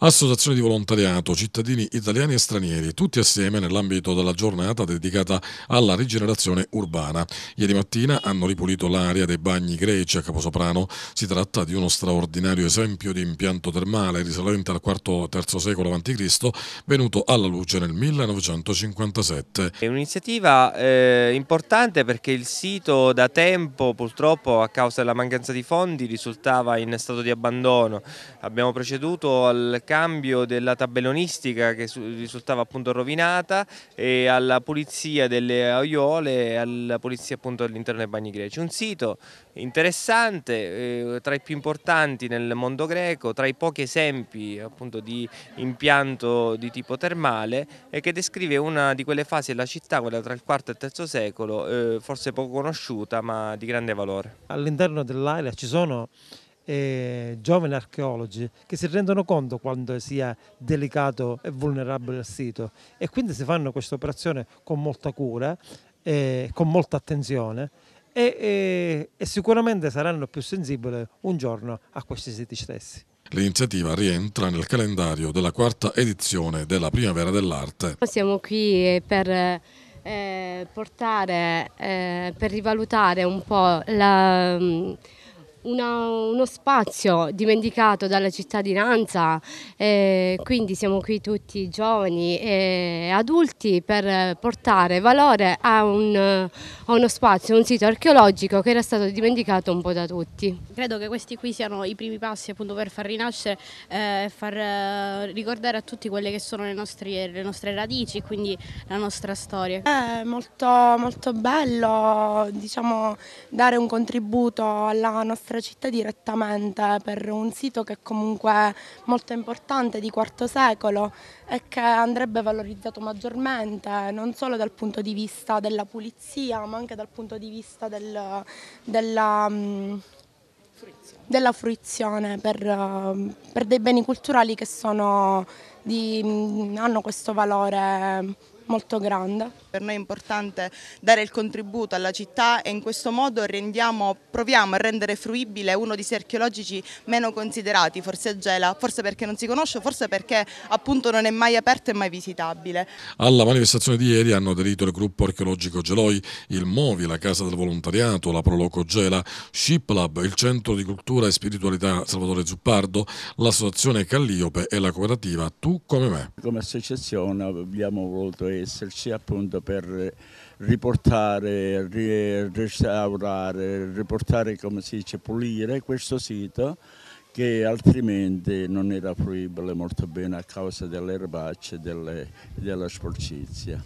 Associazione di volontariato, cittadini italiani e stranieri, tutti assieme nell'ambito della giornata dedicata alla rigenerazione urbana. Ieri mattina hanno ripulito l'aria dei bagni greci a Caposoprano. Si tratta di uno straordinario esempio di impianto termale risalente al IV-III secolo a.C., venuto alla luce nel 1957. È un'iniziativa eh, importante perché il sito da tempo, purtroppo a causa della mancanza di fondi, risultava in stato di abbandono. Abbiamo preceduto al cambio della tabellonistica che risultava appunto rovinata e alla pulizia delle aiuole e alla pulizia appunto all'interno dei bagni greci. Un sito interessante, eh, tra i più importanti nel mondo greco, tra i pochi esempi appunto di impianto di tipo termale e che descrive una di quelle fasi della città, quella tra il IV e il III secolo, eh, forse poco conosciuta ma di grande valore. All'interno dell'area ci sono e giovani archeologi che si rendono conto quanto sia delicato e vulnerabile il sito e quindi si fanno questa operazione con molta cura, eh, con molta attenzione e, e, e sicuramente saranno più sensibili un giorno a questi siti stessi. L'iniziativa rientra nel calendario della quarta edizione della Primavera dell'Arte. Siamo qui eh, per eh, portare, eh, per rivalutare un po' la mm, una, uno spazio dimenticato dalla cittadinanza, eh, quindi siamo qui tutti giovani e adulti per portare valore a, un, a uno spazio, un sito archeologico che era stato dimenticato un po' da tutti. Credo che questi qui siano i primi passi appunto per far rinascere eh, e eh, far eh, ricordare a tutti quelle che sono le nostre, le nostre radici, quindi la nostra storia. È molto, molto bello diciamo, dare un contributo alla nostra città direttamente per un sito che è comunque molto importante di quarto secolo e che andrebbe valorizzato maggiormente non solo dal punto di vista della pulizia ma anche dal punto di vista del, della, fruizione. Mm, della, fruizione per, per, dei beni culturali che sono di, mm, hanno questo valore molto grande. Per noi è importante dare il contributo alla città e in questo modo rendiamo, proviamo a rendere fruibile uno dei siti archeologici meno considerati, forse a Gela, forse perché non si conosce, forse perché appunto non è mai aperto e mai visitabile. Alla manifestazione di ieri hanno aderito il gruppo archeologico Geloi, il Movi, la Casa del Volontariato, la Proloco Gela, Shiplab, il Centro di Cultura e Spiritualità Salvatore Zuppardo, l'associazione Calliope e la cooperativa Tu come me. Come associazione abbiamo voluto esserci appunto per riportare, ri restaurare, riportare come si dice pulire questo sito che altrimenti non era fruibile molto bene a causa delle erbacce e della sporcizia.